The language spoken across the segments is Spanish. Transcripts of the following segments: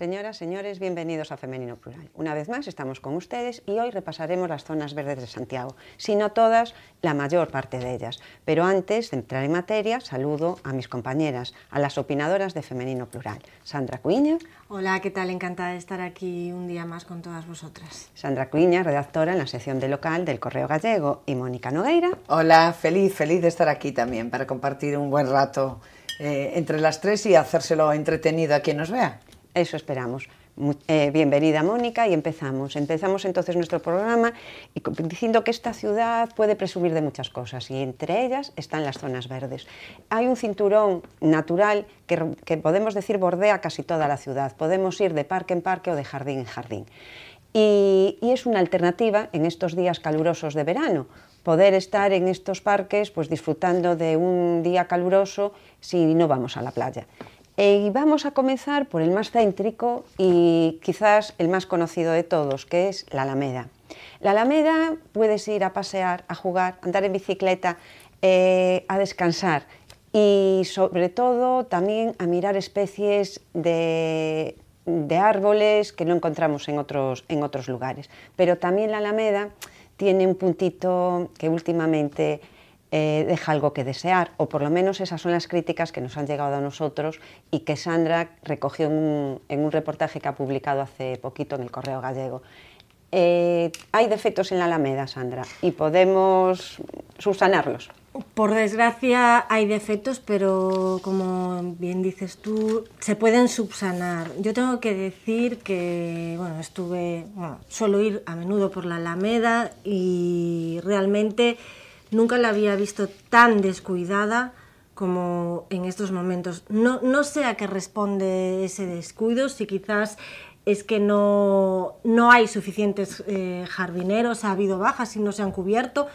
Señoras, señores, bienvenidos a Femenino Plural. Una vez más estamos con ustedes y hoy repasaremos las zonas verdes de Santiago, si no todas, la mayor parte de ellas. Pero antes de entrar en materia, saludo a mis compañeras, a las opinadoras de Femenino Plural. Sandra Cuiña. Hola, ¿qué tal? Encantada de estar aquí un día más con todas vosotras. Sandra Cuiña, redactora en la sección de local del Correo Gallego. Y Mónica Nogueira. Hola, feliz, feliz de estar aquí también para compartir un buen rato eh, entre las tres y hacérselo entretenido a quien nos vea. Eso esperamos. Eh, bienvenida Mónica y empezamos. Empezamos entonces nuestro programa y diciendo que esta ciudad puede presumir de muchas cosas y entre ellas están las zonas verdes. Hay un cinturón natural que, podemos decir bordea casi toda la ciudad. Podemos ir de parque en parque o de jardín en jardín. Y, y, es una alternativa en estos días calurosos de verano. Poder estar en estos parques pues, disfrutando de un día caluroso si no vamos a la playa. Eh, y vamos a comenzar por el más céntrico y quizás el más conocido de todos, que es la Alameda. La Alameda puedes ir a pasear, a jugar, andar en bicicleta, eh, a descansar y sobre todo también a mirar especies de, árboles que no encontramos en otros, en otros lugares. Pero también la Alameda tiene un puntito que últimamente eh, deja algo que desear, o por lo menos esas son las críticas que nos han llegado a nosotros y que Sandra recogió en un, reportaje que ha publicado hace poquito en el Correo Gallego. Eh, hay defectos en la Alameda, Sandra, y podemos subsanarlos. Por desgracia hay defectos, pero como bien dices tú, se pueden subsanar. Yo tengo que decir que, bueno, estuve, bueno, suelo ir a menudo por la Alameda y realmente Nunca la había visto tan descuidada como en estos momentos. No, no sé a qué responde ese descuido, si quizás es que no, hay suficientes eh, jardineros, ha habido bajas y no se han cubierto.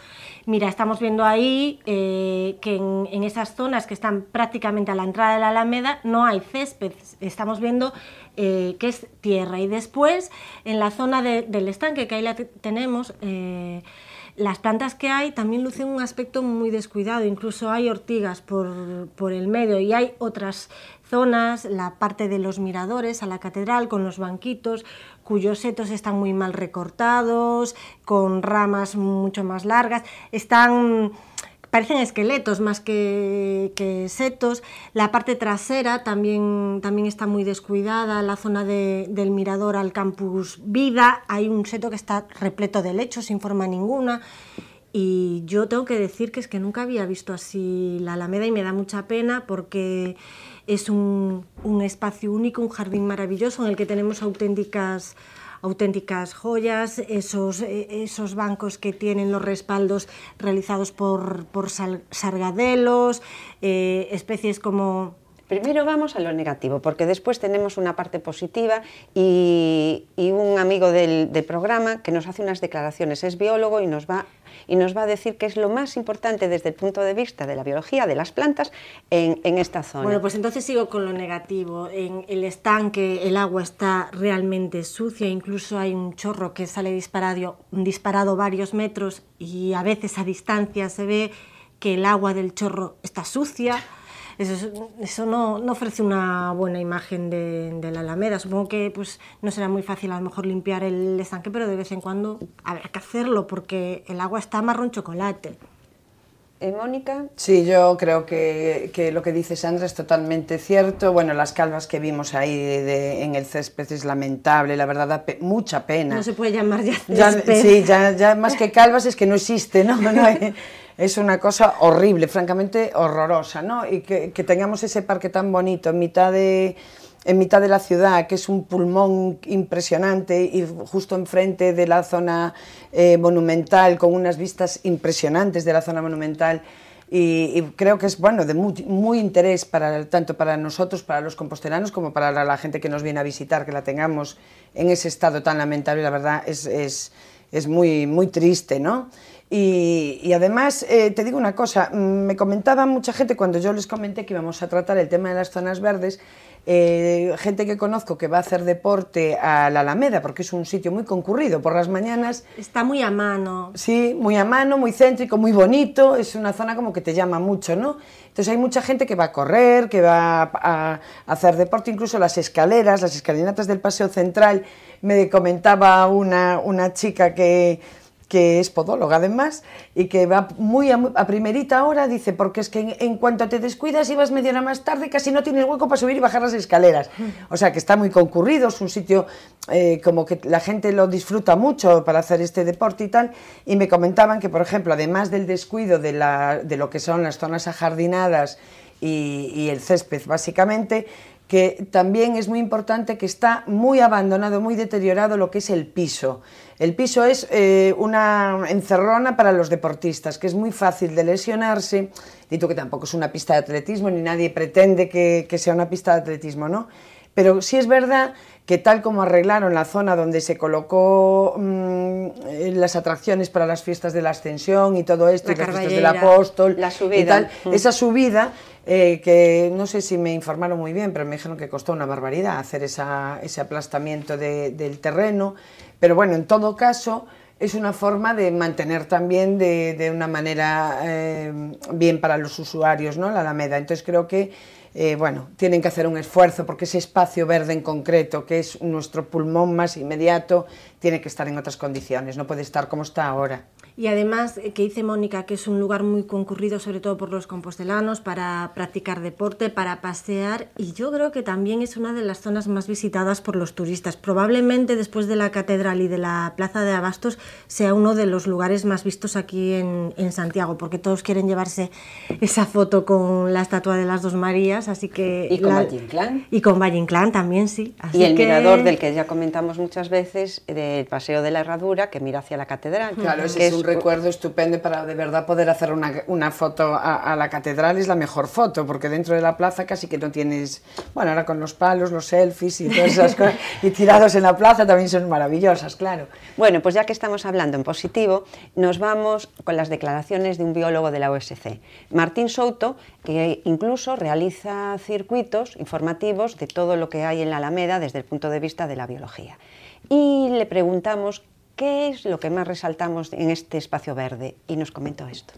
Mira, estamos viendo ahí eh, que en, esas zonas que están prácticamente a la entrada de la Alameda no hay césped, estamos viendo eh, que es tierra. Y después, en la zona del estanque, que ahí la tenemos, las plantas que hay también lucen un aspecto muy descuidado, incluso hay ortigas por, por el medio y hay otras zonas, la parte de los miradores a la catedral con los banquitos, cuyos setos están muy mal recortados, con ramas mucho más largas, están parecen esqueletos más que, setos. La parte trasera también, también está muy descuidada, la zona del mirador al campus Vida, hay un seto que está repleto de lechos sin forma ninguna. Y yo tengo que decir que es que nunca había visto así la Alameda y me da mucha pena porque es un, un espacio único, un jardín maravilloso en el que tenemos auténticas auténticas joyas, esos, eh, esos bancos que tienen los respaldos realizados por, sargadelos, eh, especies como Primero vamos a lo negativo, porque después tenemos una parte positiva y, un amigo del, programa que nos hace unas declaraciones, es biólogo y nos, va, y nos va a decir qué es lo más importante desde el punto de vista de la biología de las plantas en, esta zona. Bueno, pues entonces sigo con lo negativo. En el estanque el agua está realmente sucia, incluso hay un chorro que sale disparado varios metros y a veces a distancia se ve que el agua del chorro está sucia eso, eso no, ofrece una buena imagen de, la Alameda. Supongo que pues, no será muy fácil a lo mejor limpiar el estanque, pero de vez en cuando habrá que hacerlo porque el agua está marrón chocolate. Eh, Mónica? Sí, yo creo que, lo que dice Sandra es totalmente cierto. Bueno, las calvas que vimos ahí en el césped es lamentable, la verdad mucha pena. No se puede llamar ya césped. sí, ya, más que calvas es que no existe, ¿no? es una cosa horrible, francamente horrorosa, ¿no? Y que, tengamos ese parque tan bonito en mitad de en mitad de la ciudad, que es un pulmón impresionante y justo enfrente de la zona eh, monumental, con unas vistas impresionantes de la zona monumental. Y, creo que es bueno de muy, interés para tanto para nosotros, para los compostelanos, como para la, gente que nos viene a visitar, que la tengamos en ese estado tan lamentable, la verdad es es muy, muy triste, ¿no? Y, y además, eh, te digo una cosa, mm, me comentaba mucha gente cuando yo les comenté que íbamos a tratar el tema de las zonas verdes, eh, gente que conozco que va a hacer deporte a la Alameda, porque es un sitio muy concurrido por las mañanas. Está muy a mano. Sí, muy a mano, muy céntrico, muy bonito, es una zona como que te llama mucho, ¿no? Entonces hay mucha gente que va a correr, que va a, hacer deporte, incluso las escaleras, las escalinatas del Paseo Central. Me comentaba una, una chica que que es podóloga además, y que va muy a, primerita hora, dice, porque es que en, cuanto te descuidas, vas media hora más tarde, casi no tienes hueco para subir y bajar las escaleras. Mm. O sea que está muy concurrido, es un sitio eh, como que la gente lo disfruta mucho para hacer este deporte y tal, y me comentaban que, por ejemplo, además del descuido de, lo que son las zonas ajardinadas y, y el césped, básicamente, que también es muy importante que está muy abandonado, muy deteriorado lo que es el piso. El piso es eh, una encerrona para los deportistas, que es muy fácil de lesionarse. Dito que tampoco es una pista de atletismo, ni nadie pretende que, sea una pista de atletismo, ¿no? Pero sí es verdad que tal como arreglaron la zona donde se colocó mm, eh, las atracciones para las fiestas de la Ascensión y todo esto, las fiestas del Apóstol, esa subida eh, que no sé si me informaron muy bien, pero me dijeron que costó una barbaridad hacer ese aplastamiento del terreno. Pero bueno, en todo caso, es una forma de mantener también de, una manera eh, bien para los usuarios ¿no? la Alameda. Entonces creo que eh, bueno, tienen que hacer un esfuerzo porque ese espacio verde en concreto, que es nuestro pulmón más inmediato, tiene que estar en otras condiciones, no puede estar como está ahora. Y además, eh, que dice Mónica, que es un lugar muy concurrido, sobre todo por los compostelanos, para practicar deporte, para pasear, y yo creo que también es una de las zonas más visitadas por los turistas. Probablemente después de la catedral y de la plaza de Abastos sea uno de los lugares más vistos aquí en, Santiago, porque todos quieren llevarse esa foto con la estatua de las dos Marías, así que... Y con Y con Valle también, sí. y el mirador del que ya comentamos muchas veces, del Paseo de la Herradura, que mira hacia la catedral, claro, es un recuerdo estupendo para de verdad poder hacer una, foto a, la catedral es la mejor foto, porque dentro de la plaza casi que no tienes, bueno, ahora con los palos, los selfies y todas esas cosas, y tirados en la plaza también son maravillosas, claro. Bueno, pues ya que estamos hablando en positivo, nos vamos con las declaraciones de un biólogo de la OSC, Martín Souto, que incluso realiza circuitos informativos de todo lo que hay en la Alameda desde el punto de vista de la biología. Y le preguntamos que es lo que más resaltamos en este espacio verde? Y nos comentó esto.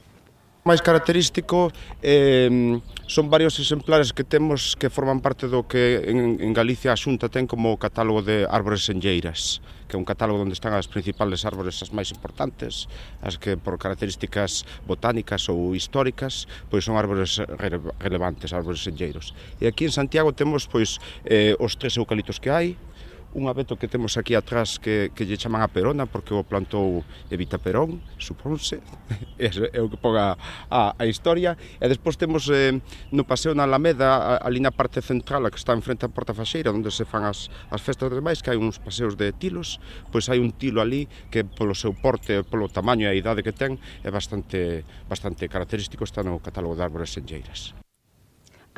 máis característico eh, son varios exemplares que temos que forman parte do que en, en Galicia a Xunta ten como catálogo de árbores senlleiras, que é un catálogo onde están as principales árbores as máis importantes, as que por características botánicas ou históricas, pois son árbores relevantes, árbores senlleiros. E aquí en Santiago temos pois eh, os tres eucaliptos que hai, un abeto que temos aquí atrás que, que lle chaman a Perona porque o plantou Evita Perón, supónse, é, é o que poga a, a historia. E despois temos eh, no Paseo na Alameda, ali na parte central, a que está enfrente a Porta Faxeira, onde se fan as, as festas de máis, que hai uns paseos de tilos, pois hai un tilo ali que polo seu porte, polo tamaño e a idade que ten, é bastante, bastante característico, está no catálogo de árbores senlleiras.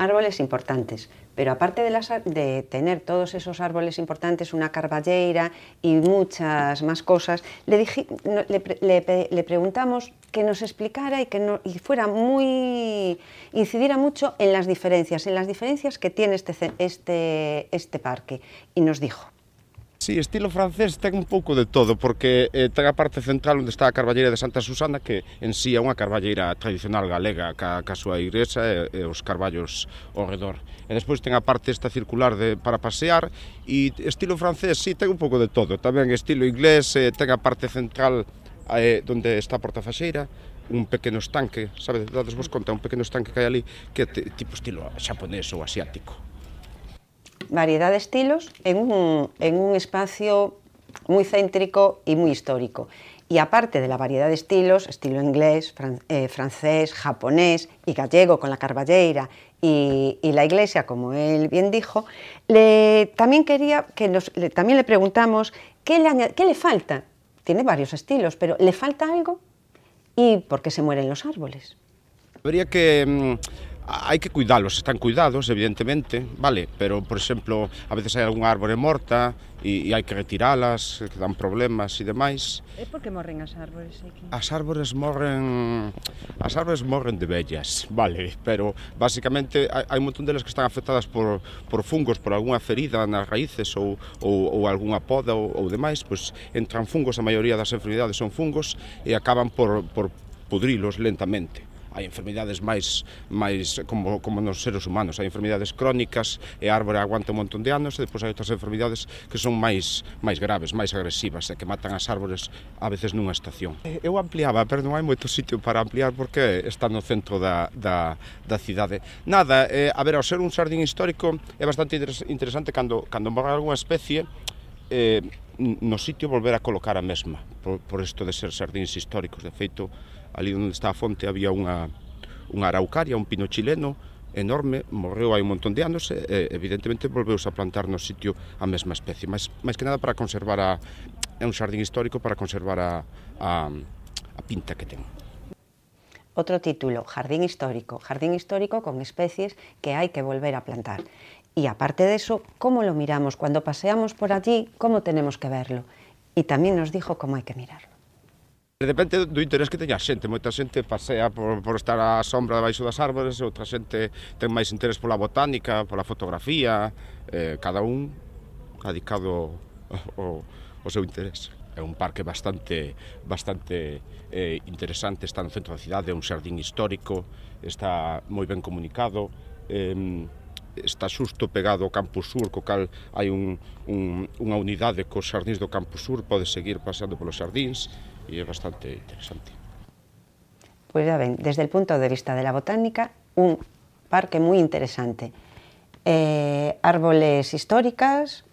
árboles importantes, pero aparte de, las, de, tener todos esos árboles importantes, una carballeira y muchas más cosas, le, le, preguntamos que nos explicara y que fuera muy, incidiera mucho en las diferencias, en las diferencias que tiene este, este, este parque. Y nos dijo, Sí, estilo francés ten un pouco de todo, porque eh, ten a parte central onde está a Carballeira de Santa Susana, que en sí é unha carballeira tradicional galega, ca, ca súa igresa e, e os carballos ao redor. E despois ten a parte esta circular de, para pasear, e estilo francés, sí, ten un pouco de todo. Tamén estilo inglés, eh, ten a parte central eh, donde está a Porta Faxeira, un pequeno estanque, sabe, dades vos conta, un pequeno estanque que hai ali, que é tipo estilo xaponés ou asiático. variedad de estilos en un, espacio muy céntrico y muy histórico. Y aparte de la variedad de estilos, estilo inglés, eh, francés, japonés y gallego con la carballeira y, la iglesia, como él bien dijo, también, quería que nos, le, también le preguntamos qué le, qué le falta. Tiene varios estilos, pero ¿le falta algo? ¿Y por qué se mueren los árboles? Habría que mm, hai que cuidalos, están cuidados, evidentemente, vale, pero, por exemplo, a veces hai algunha árbore morta e, e hai que retirálas, que dan problemas e demais. É porque morren as árbores aquí? As árbores morren... As árbores morren de vellas, vale, pero basicamente hai, hai un montón delas que están afectadas por, por fungos, por algunha ferida nas raíces ou, ou, ou algunha poda ou, ou demais, pois entran fungos, a maioría das enfermidades son fungos e acaban por, por pudrilos lentamente hai enfermidades máis máis como, como nos seres humanos, hai enfermidades crónicas e a árbore aguanta un montón de anos e depois hai outras enfermidades que son máis máis graves, máis agresivas e que matan as árbores a veces nunha estación. Eu ampliaba, pero non hai moito sitio para ampliar porque está no centro da, da, da cidade. Nada, eh, a ver, ao ser un sardín histórico é bastante interesante cando, cando morra algunha especie eh, no sitio volver a colocar a mesma por, por isto de ser sardins históricos de feito ali onde está a fonte había unha, unha araucaria, un pino chileno enorme, morreu hai un montón de anos e evidentemente volveu a plantar no sitio a mesma especie, mas máis que nada para conservar a é un xardín histórico para conservar a, a, a pinta que ten. Outro título, Jardín histórico. Jardín histórico con especies que hai que volver a plantar. E aparte de eso, como lo miramos? Cando paseamos por allí, como tenemos que verlo? E tamén nos dijo como hai que mirarlo. Depende do interés que teña a xente, moita xente pasea por, por estar á sombra debaixo das árbores, outra xente ten máis interés pola botánica, pola fotografía, eh, cada un adicado o, o, o seu interés. É un parque bastante bastante eh, interesante, está no centro da cidade, é un xardín histórico, está moi ben comunicado, eh, está xusto pegado ao Campo Sur, co cal hai un, un, unha unidade cos xardíns do Campo Sur, pode seguir paseando polos xardíns, y es bastante interesante. Pues ya ven, desde el punto de vista de la botánica, un parque muy interesante. Eh, árboles históricas,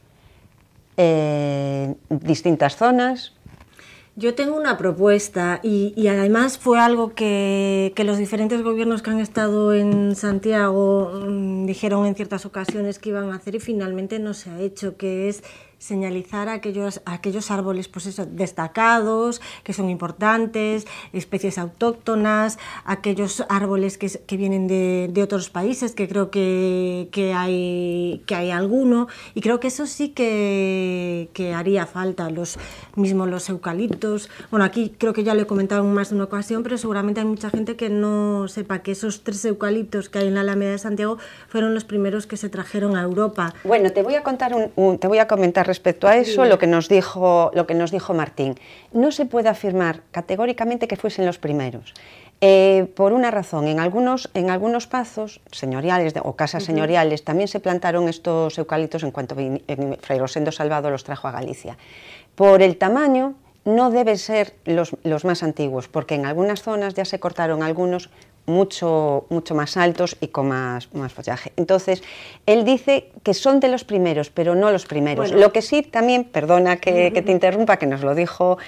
eh, distintas zonas. Yo tengo una propuesta y, además fue algo que, los diferentes gobiernos que han estado en Santiago mm, dijeron en ciertas ocasiones que iban a hacer y finalmente no se ha hecho, que es señalizar aquellos, aquellos árboles pues eso, destacados, que son importantes, especies autóctonas, aquellos árboles que, que vienen de, de, otros países, que creo que, hay, que hay alguno, y creo que eso sí que, haría falta, los mismos los eucaliptos. Bueno, aquí creo que ya lo he comentado más de una ocasión, pero seguramente hay mucha gente que no sepa que esos tres eucaliptos que hay en la Alameda de Santiago fueron los primeros que se trajeron a Europa. Bueno, te voy a contar un te voy a comentar respecto a eso lo que nos dijo, lo que nos dijo Martín. No se puede afirmar categóricamente que fuesen los primeros. Eh, por una razón, en algunos, en algunos pazos señoriales o casas señoriales también se plantaron estos eucaliptos en cuanto Fray Rosendo Salvado los trajo a Galicia. Por el tamaño no deben ser los, los, más antiguos, porque en algunas zonas ya se cortaron algunos mucho, mucho más altos y con más, follaje. Entonces, él dice que son de los primeros, pero no los primeros. Lo que sí también, perdona que, te interrumpa, que nos lo dijo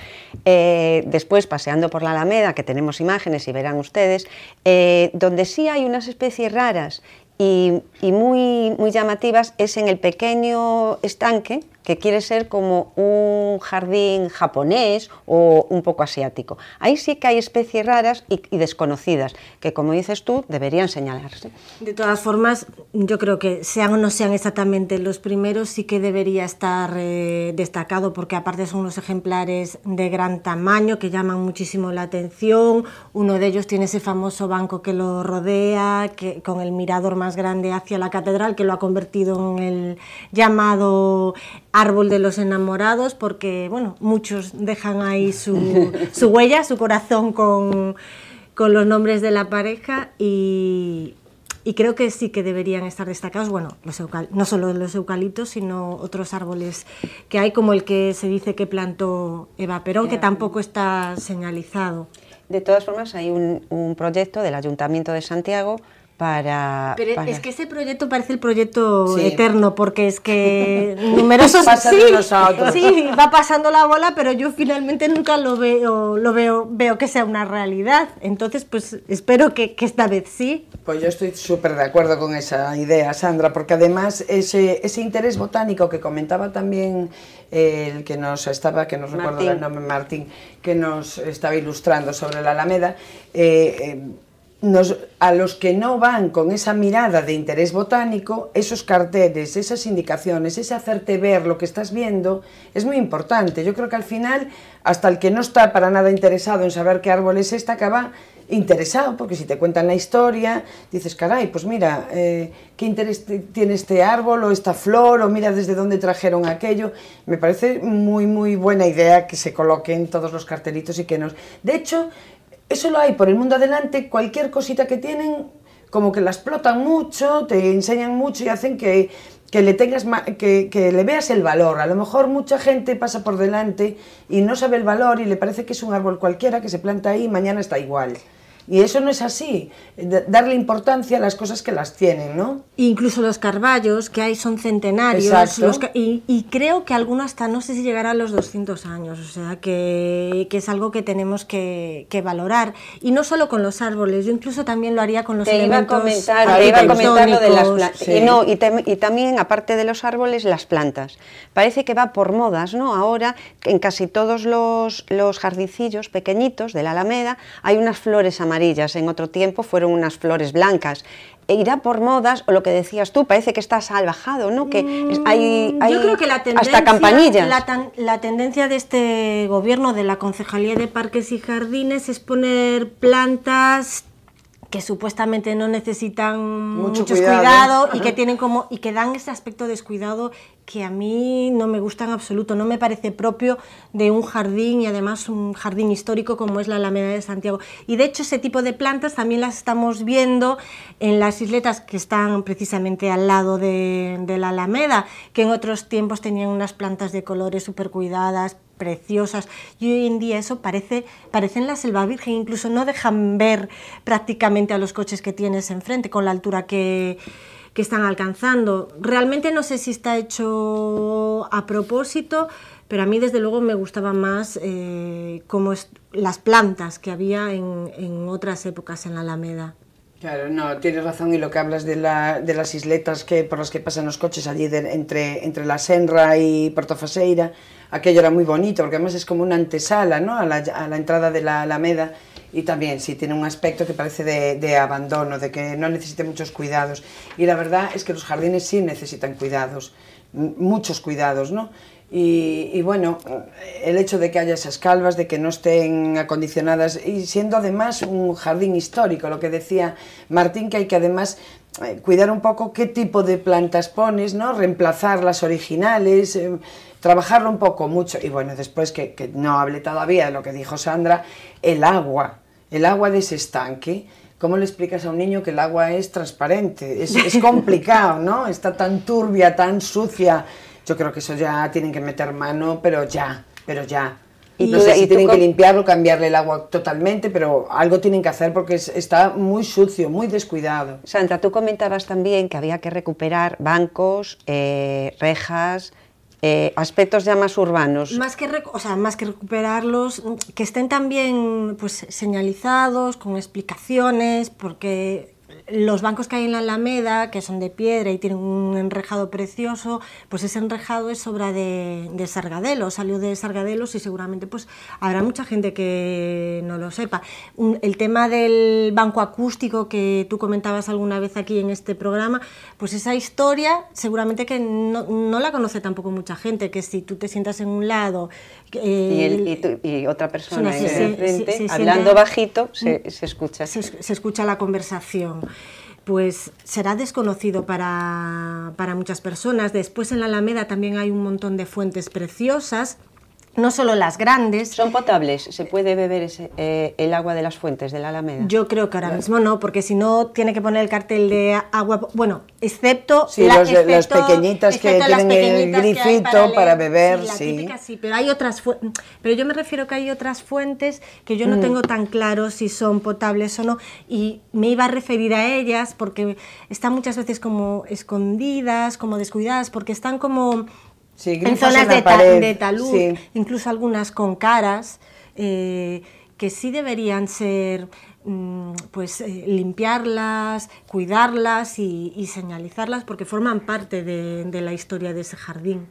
eh, después paseando por la Alameda, que tenemos imágenes y verán ustedes, eh, donde sí hay unas especies raras y, muy, muy llamativas es en el pequeño estanque que quiere ser como un jardín japonés o un poco asiático. Ahí sí que hay especies raras y, desconocidas, que como dices tú, deberían señalarse. De todas formas, yo creo que sean o no sean exactamente los primeros, sí que debería estar eh, destacado, porque aparte son unos ejemplares de gran tamaño que llaman muchísimo la atención. Uno de ellos tiene ese famoso banco que lo rodea, que, con el mirador más grande hacia la catedral, que lo ha convertido en el llamado árbol de los enamorados porque, bueno, muchos dejan ahí su, su huella, su corazón con, los nombres de la pareja y, creo que sí que deberían estar destacados, bueno, los no solo los eucaliptos, sino otros árboles que hay, como el que se dice que plantó Eva Perón, que tampoco está señalizado. De todas formas, hay un, un proyecto del Ayuntamiento de Santiago para... Pero es que ese proyecto parece el proyecto eterno, porque es que numerosos... sí, sí, va pasando la bola, pero yo finalmente nunca lo veo, lo veo, veo que sea una realidad. Entonces, pues espero que, esta vez sí. Pues yo estoy súper de acuerdo con esa idea, Sandra, porque además ese, interés botánico que comentaba también eh, el que nos estaba, que no recuerdo el nombre, Martín, que nos estaba ilustrando sobre la Alameda, eh, eh, a los que no van con esa mirada de interés botánico, esos carteles, esas indicaciones, ese hacerte ver lo que estás viendo, es muy importante. Yo creo que al final, hasta el que no está para nada interesado en saber qué árbol es este, acaba interesado, porque si te cuentan la historia, dices, caray, pues mira, eh, qué interés tiene este árbol o esta flor, o mira desde dónde trajeron aquello. Me parece muy, muy buena idea que se coloquen todos los cartelitos y que nos... De hecho, eso lo hay por el mundo adelante, cualquier cosita que tienen, como que la explotan mucho, te enseñan mucho y hacen que, que le tengas que, que, le veas el valor. A lo mejor mucha gente pasa por delante y no sabe el valor y le parece que es un árbol cualquiera que se planta ahí y mañana está igual. Y eso no es así, darle importancia a las cosas que las tienen, ¿no? Incluso los carballos que hay son centenarios, y, creo que alguno hasta no sé si llegará a los 200 años, o sea que, es algo que tenemos que, valorar. Y no solo con los árboles, yo incluso también lo haría con los te iba a comentar, lo de las eh, Y, también, aparte de los árboles, las plantas. Parece que va por modas, ¿no? Ahora, en casi todos los, los jardincillos pequeñitos de la Alameda, hay unas flores amarillas en otro tiempo fueron unas flores blancas. E irá por modas, o lo que decías tú, parece que está salvajado, ¿no? Que mm, hay, Yo creo que la tendencia, hasta campanillas. la tendencia de este gobierno, de la Concejalía de Parques y Jardines, es poner plantas que supuestamente no necesitan Mucho muchos cuidado, ¿eh? y que tienen como y que dan ese aspecto descuidado que a mí no me gusta en absoluto, no me parece propio de un jardín y además un jardín histórico como es la Alameda de Santiago. Y de hecho ese tipo de plantas también las estamos viendo en las isletas que están precisamente al lado de, de la Alameda, que en otros tiempos tenían unas plantas de colores súper cuidadas, preciosas y hoy en día eso parece, parecen la selva virgen, incluso no dejan ver prácticamente a los coches que tienes enfrente con la altura que, están alcanzando. Realmente no sé si está hecho a propósito, pero a mí desde luego me gustaba más eh, como las plantas que había en, otras épocas en la Alameda. Claro, no, tienes razón y lo que hablas de, las isletas que, por las que pasan los coches allí entre, entre la Senra y Portofaseira, aquello era muy bonito, porque además es como una antesala ¿no? a, la, entrada de la Alameda y también sí tiene un aspecto que parece de, abandono, de que no necesite muchos cuidados. Y la verdad es que los jardines sí necesitan cuidados, muchos cuidados, ¿no? Y, bueno, el hecho de que haya esas calvas, de que no estén acondicionadas, y siendo además un jardín histórico, lo que decía Martín, que hay que además eh, cuidar un poco qué tipo de plantas pones, ¿no? Reemplazar las originales. Em, trabajarlo un poco, mucho, y bueno, después que, no hable todavía de lo que dijo Sandra, el agua, el agua de ese estanque, ¿cómo le explicas a un niño que el agua es transparente? Es, complicado, ¿no? Está tan turbia, tan sucia. Yo creo que eso ya tienen que meter mano, pero ya, pero ya. Y, no tienen que limpiarlo, cambiarle el agua totalmente, pero algo tienen que hacer porque está muy sucio, muy descuidado. Sandra, tú comentabas también que había que recuperar bancos, eh, rejas, eh, aspectos ya más urbanos. Más que, o más que recuperarlos, que estén también pues, señalizados, con explicaciones, porque los bancos que hay en la Alameda, que son de piedra y tienen un enrejado precioso, pues ese enrejado es obra de, de Sargadelos, salió de Sargadelos y seguramente pues habrá mucha gente que no lo sepa. el tema del banco acústico que tú comentabas alguna vez aquí en este programa, pues esa historia seguramente que no, no la conoce tampoco mucha gente, que si tú te sientas en un lado, y, otra persona en el frente, hablando bajito, se, mm. escucha. Se, escucha la conversación. Pues será desconocido para muchas personas. Después en la Alameda también hay un montón de fuentes preciosas no solo las grandes. ¿Son potables? ¿Se puede beber eh, el agua de las fuentes de la Alameda? Yo creo que ahora mismo no, porque si no tiene que poner el cartel de agua, bueno, excepto, sí, las pequeñitas que tienen el grifito para, beber. Sí, pero hay otras pero yo me refiero que hay otras fuentes que yo no mm. tengo tan claro si son potables o no y me iba a referir a ellas porque están muchas veces como escondidas, como descuidadas, porque están como en zonas de, talud, incluso algunas con caras, eh, que sí deberían ser, mm, pues eh, limpiarlas, cuidarlas y, señalizarlas porque forman parte de, la historia de ese jardín.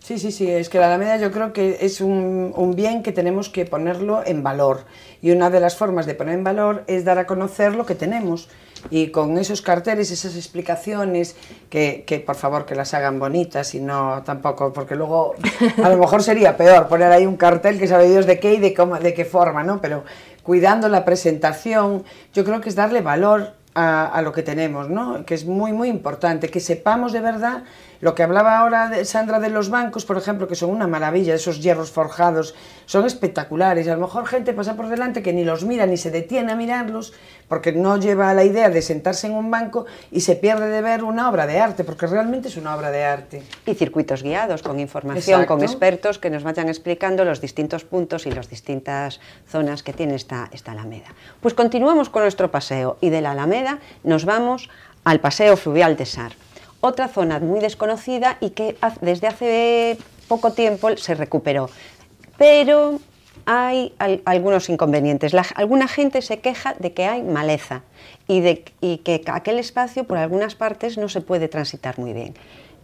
Sí, sí, sí, es que la Alameda yo creo que es un, un bien que tenemos que ponerlo en valor y una de las formas de poner en valor es dar a conocer lo que tenemos y con esos carteles, esas explicaciones, que, que, por favor que las hagan bonitas y no tampoco, porque luego a lo mejor sería peor poner ahí un cartel que sabe Dios de qué y de, cómo, de qué forma, ¿no? Pero cuidando la presentación, yo creo que es darle valor a, lo que tenemos, ¿no? Que es muy, muy importante, que sepamos de verdad lo que hablaba ahora de Sandra de los bancos, por ejemplo, que son una maravilla, esos hierros forjados, son espectaculares. A lo mejor gente pasa por delante que ni los mira ni se detiene a mirarlos porque no lleva la idea de sentarse en un banco y se pierde de ver una obra de arte, porque realmente es una obra de arte. Y circuitos guiados con información, con expertos que nos vayan explicando los distintos puntos y las distintas zonas que tiene esta, esta Alameda. Pues continuamos con nuestro paseo y de la Alameda nos vamos al Paseo Fluvial de Sar otra zona muy desconocida y que desde hace poco tiempo se recuperó. Pero hay algunos inconvenientes. alguna gente se queja de que hay maleza y, de que aquel espacio por algunas partes no se puede transitar muy bien.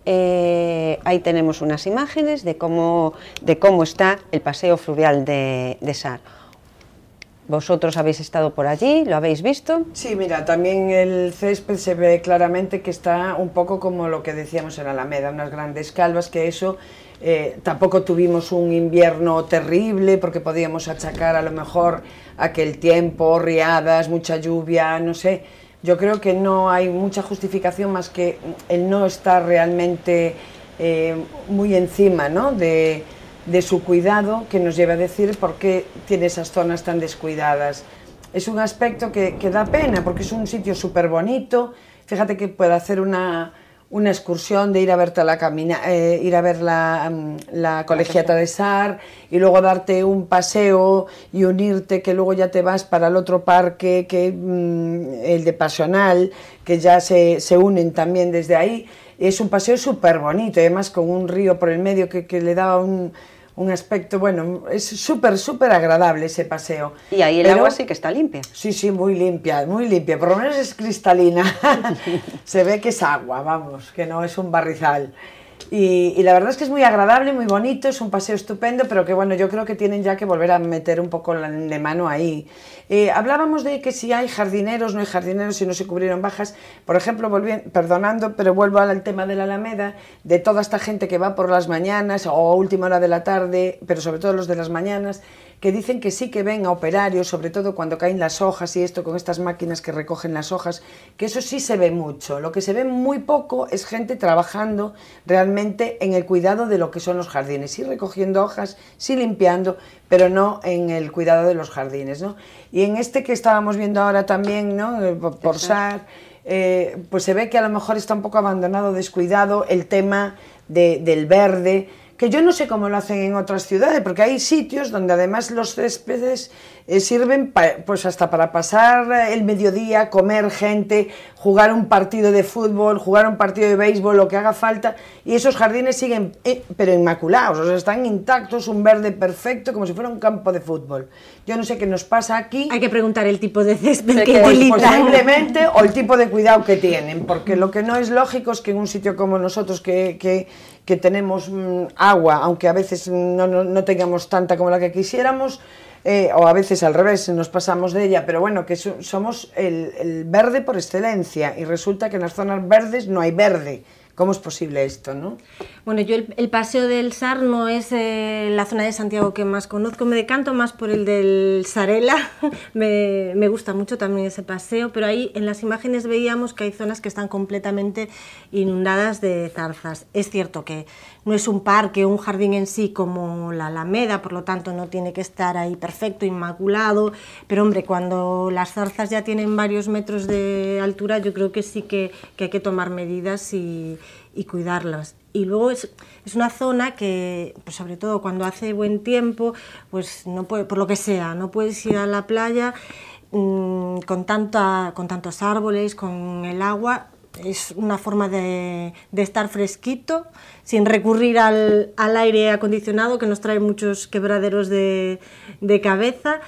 Eh, ahí tenemos unas imágenes de cómo, está el paseo fluvial de Sar. Vosotros habéis estado por allí, lo habéis visto. Sí, mira, también el césped se ve claramente que está un poco como lo que decíamos en Alameda, unas grandes calvas, que eso eh, tampoco tuvimos un invierno terrible porque podíamos achacar a lo mejor aquel tiempo, riadas, mucha lluvia, no sé. Yo creo que no hay mucha justificación más que el no estar realmente eh, muy encima ¿no? de, de su cuidado que nos lleva a decir por qué tiene esas zonas tan descuidadas. Es un aspecto que, da pena porque es un sitio súper bonito. Fíjate que puede hacer una, una excursión de ir a, verte la camina, eh, ir a ver la, mm, la colegiata de Sar y luego darte un paseo y unirte, que luego ya te vas para el otro parque, que mm, el de Pasional, que ya se, unen también desde ahí. Es un paseo súper bonito, además con un río por el medio que, le da un, un aspecto, bueno, es súper, súper agradable ese paseo. Y ahí el agua sí que está limpia. Sí, sí, muy limpia, muy limpia, por lo menos es cristalina. Se ve que es agua, vamos, que no es un barrizal. Y, la verdad es que es muy agradable, muy bonito, es un paseo estupendo, pero que bueno, yo creo que tienen ya que volver a meter un poco de mano ahí. Eh, hablábamos de que si hay jardineros, no hay jardineros, si no se cubrieron bajas. Por ejemplo, perdonando, pero vuelvo al tema de la Alameda, de toda esta gente que va por las mañanas o última hora de la tarde, pero sobre todo los de las mañanas, que dicen que sí que ven a operarios, sobre todo cuando caen las hojas y esto con estas máquinas que recogen las hojas, que eso sí se ve mucho. Lo que se ve muy poco es gente trabajando realmente en el cuidado de lo que son los jardines, sí recogiendo hojas, sí limpiando, pero no en el cuidado de los jardines. ¿no? Y en este que estábamos viendo ahora también, ¿no? Eh, por SAR, eh, pues se ve que a lo mejor está un poco abandonado, descuidado el tema del verde que yo no sé cómo lo hacen en otras ciudades, porque hay sitios donde además los céspedes eh, sirven pues hasta para pasar eh, el mediodía, comer gente, jugar un partido de fútbol, jugar un partido de béisbol, lo que haga falta, y esos jardines siguen, eh, pero inmaculados, están intactos, un verde perfecto, como si fuera un campo de fútbol. Yo no sé qué nos pasa aquí. Hay que preguntar el tipo de césped que Posiblemente, o el tipo de cuidado que tienen, porque lo que no es lógico es que en un sitio como nosotros, que que tenemos mm, agua, aunque a veces no, no, tengamos tanta como la que quisiéramos, eh, o a veces al revés, nos pasamos de ella, pero bueno, que somos el, el, verde por excelencia y resulta que en las zonas verdes no hay verde, ¿Cómo es posible esto, no? Bueno, yo el, Paseo del Sar no es eh, la zona de Santiago que más conozco, me decanto más por el del Sarela, me, gusta mucho también ese paseo, pero ahí en las imágenes veíamos que hay zonas que están completamente inundadas de zarzas. Es cierto que no es un parque, un jardín en sí como la Alameda, por lo tanto no tiene que estar ahí perfecto, inmaculado, pero hombre, cuando las zarzas ya tienen varios metros de altura, yo creo que sí que, que hay que tomar medidas y y cuidarlas. Y luego es, una zona que, pues sobre todo cuando hace buen tiempo, pues no puede, por lo que sea, no puedes ir a la playa mm, con, con tantos árboles, con el agua. Es una forma de, estar fresquito sin recurrir al, aire acondicionado que nos trae muchos quebraderos de, cabeza.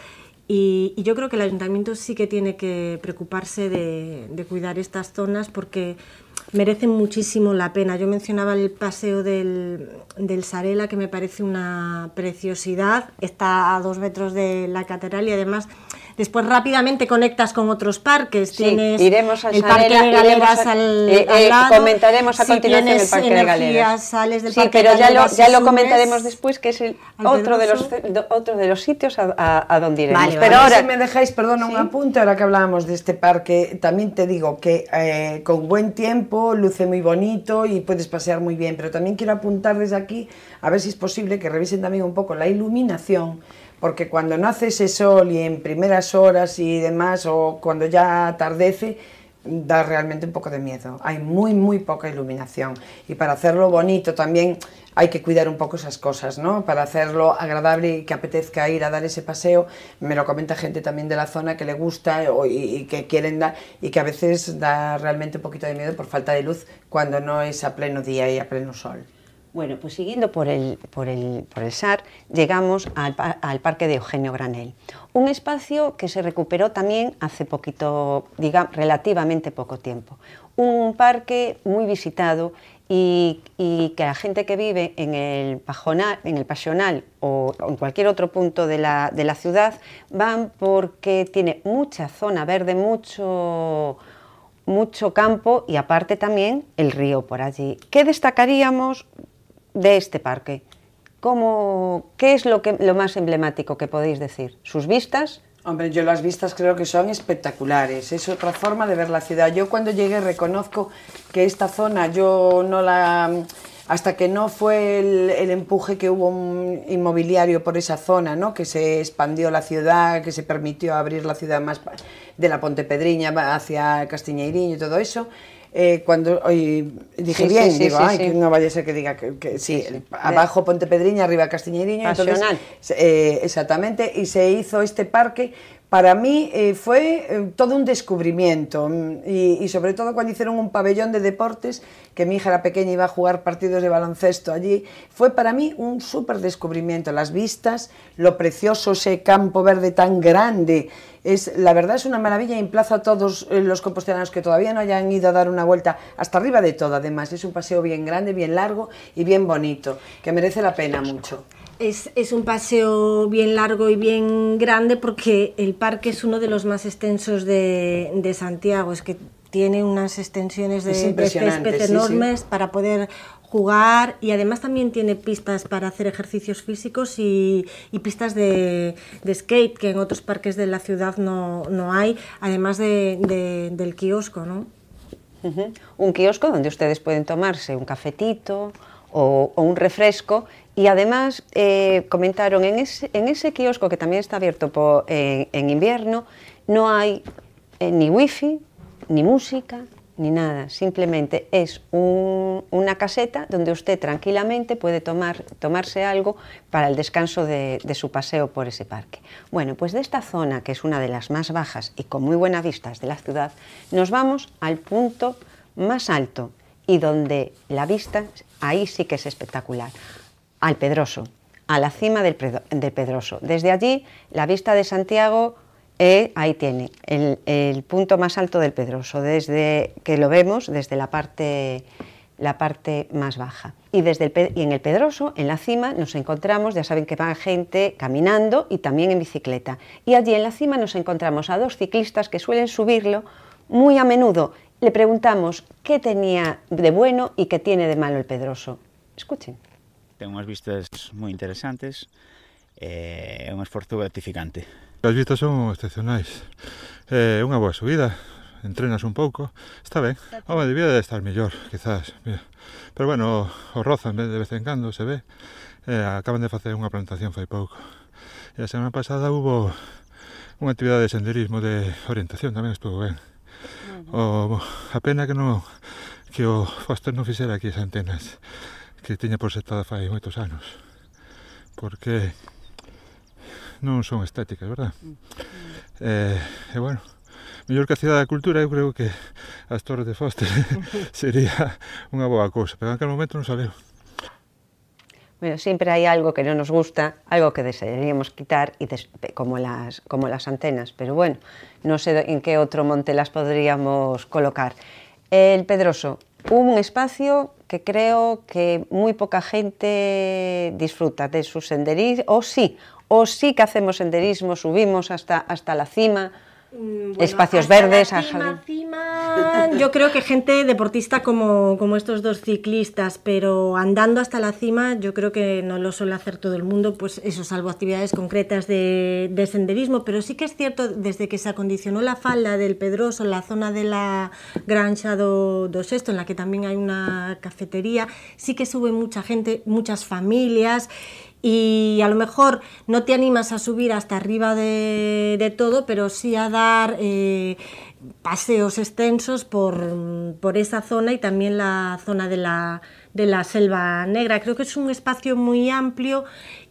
Y, yo creo que el ayuntamiento sí que tiene que preocuparse de, de cuidar estas zonas porque ...merece muchísimo la pena. Yo mencionaba el paseo del, del, Sarela, que me parece una preciosidad. Está a dos metros de la catedral y además después rápidamente conectas con otros parques. Sí, iremos al Parque de Galeras eh, al, eh, Comentaremos continuación el Parque de Galeras. sí, pero ya, lo, comentaremos después, que es el otro, de los, otro de los sitios a, donde iremos. pero ahora... Si me dejáis, perdona, un apunte, ahora que hablábamos de este parque, también te digo que eh, con buen tiempo luce muy bonito y puedes pasear muy bien, pero también quiero apuntar desde aquí, a ver si es posible que revisen también un poco la iluminación porque cuando nace ese sol y en primeras horas y demás, o cuando ya atardece, da realmente un poco de miedo. Hay muy, muy poca iluminación. Y para hacerlo bonito también hay que cuidar un poco esas cosas, ¿no? Para hacerlo agradable y que apetezca ir a dar ese paseo. Me lo comenta gente también de la zona que le gusta y, que quieren dar y que a veces da realmente un poquito de miedo por falta de luz cuando no es a pleno día y a pleno sol. Bueno, pues siguiendo por el, por el, por el SAR, llegamos al, Parque de Eugenio Granel, un espacio que se recuperó también hace poquito, digamos, relativamente poco tiempo. Un parque muy visitado y, que la gente que vive en el, Pajonal, en el Pasional o en cualquier otro punto de la, de la ciudad van porque tiene mucha zona verde, mucho mucho campo y aparte también el río por allí. ¿Qué destacaríamos? de este parque? ¿Cómo, ¿Qué es lo, que, lo más emblemático que podéis decir? ¿Sus vistas? Hombre, yo las vistas creo que son espectaculares, es otra forma de ver la ciudad. Yo cuando llegué reconozco que esta zona yo no la... Hasta que no fue el, empuje que hubo un inmobiliario por esa zona, ¿no? que se expandió la ciudad, que se permitió abrir la ciudad más de la ponte pedriña hacia Castiñeiriño y todo eso, eh, cuando hoy dije bien, digo, que no vaya a ser que diga que, sí, abajo Ponte Pedriña, arriba Castiñeriño, entonces, eh, exactamente, y se hizo este parque para mí eh, fue eh, todo un descubrimiento mm, y, sobre todo cuando hicieron un pabellón de deportes, que mi hija era pequeña y iba a jugar partidos de baloncesto allí, fue para mí un súper descubrimiento. Las vistas, lo precioso ese campo verde tan grande, es, la verdad es una maravilla y emplazo a todos eh, los compostelanos que todavía no hayan ido a dar una vuelta hasta arriba de todo además. Es un paseo bien grande, bien largo y bien bonito, que merece la pena mucho es, un paseo bien largo y bien grande porque el parque es uno de los más extensos de, Santiago. Es que tiene unas extensiones de, enormes para poder jugar y además también tiene pistas para hacer ejercicios físicos y, y pistas de, skate que en otros parques de la ciudad no, hay, además de, del kiosco. ¿no? Un kiosco donde ustedes pueden tomarse un cafetito o, o un refresco y además eh, comentaron, en ese, kiosco que también está abierto en, invierno, no hay eh, ni wifi, ni música, ni nada. Simplemente es una caseta donde usted tranquilamente puede tomarse algo para el descanso de, de, su paseo por ese parque. Bueno, pues de esta zona, que es una de las más bajas y con muy buenas vistas de la ciudad, nos vamos al punto más alto y donde la vista ahí sí que es espectacular al Pedroso, a la cima del, Pedroso. Desde allí, la vista de Santiago, eh, ahí tiene, el, punto más alto del Pedroso, desde que lo vemos desde la parte, la parte más baja. Y, desde y en el Pedroso, en la cima, nos encontramos, ya saben que va gente caminando y también en bicicleta. Y allí en la cima nos encontramos a dos ciclistas que suelen subirlo muy a menudo. Le preguntamos qué tenía de bueno y qué tiene de malo el Pedroso. Escuchen. ten unhas vistas moi interesantes e é un esforzo gratificante. As vistas son excepcionais. É unha boa subida, entrenas un pouco, está ben. Home, debía de estar mellor, quizás. Mira. Pero bueno, o rozan de vez en cando, se ve. Eh, acaban de facer unha plantación fai pouco. E a semana pasada hubo unha actividade de senderismo de orientación, tamén estuvo ben. O, a pena que non que o Foster non fixera aquí as antenas que tiña proxectada fai moitos anos porque non son estéticas, verdad? E, Eh, e bueno, mellor que a Cidade da Cultura eu creo que as Torres de Foster sería unha boa cousa, pero en aquel momento non saleu. Bueno, sempre hai algo que non nos gusta, algo que desearíamos quitar, y des... como, las, como las antenas, pero bueno, non sei en que outro monte las podríamos colocar. El Pedroso, un espacio que creo que muy poca gente disfruta de su senderismo, o sí, o sí que hacemos senderismo, subimos hasta, hasta la cima, Mm, Espacios verdes, a Yo creo que gente deportista como, como estos dos ciclistas, pero andando hasta la cima, yo creo que no lo suele hacer todo el mundo, pues eso, salvo actividades concretas de, senderismo. Pero sí que es cierto, desde que se acondicionó la falda del Pedroso, la zona de la Granja do, do Sexto, en la que también hay una cafetería, sí que sube mucha gente, muchas familias y a lo mejor no te animas a subir hasta arriba de, todo, pero sí a dar eh, paseos extensos por, por, esa zona y también la zona de la, de la Selva Negra. Creo que es un espacio muy amplio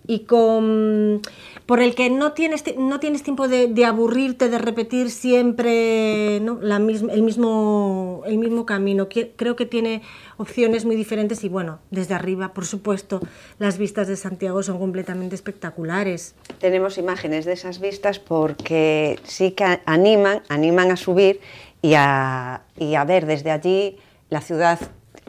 y con por el que no tienes, no tienes tiempo de, aburrirte, de repetir siempre el, mismo, camino. Creo que tiene opciones muy diferentes y bueno, desde arriba, por supuesto, las vistas de Santiago son completamente espectaculares. Tenemos imágenes de esas vistas porque sí que animan, animan a subir y a, y a ver desde allí la ciudad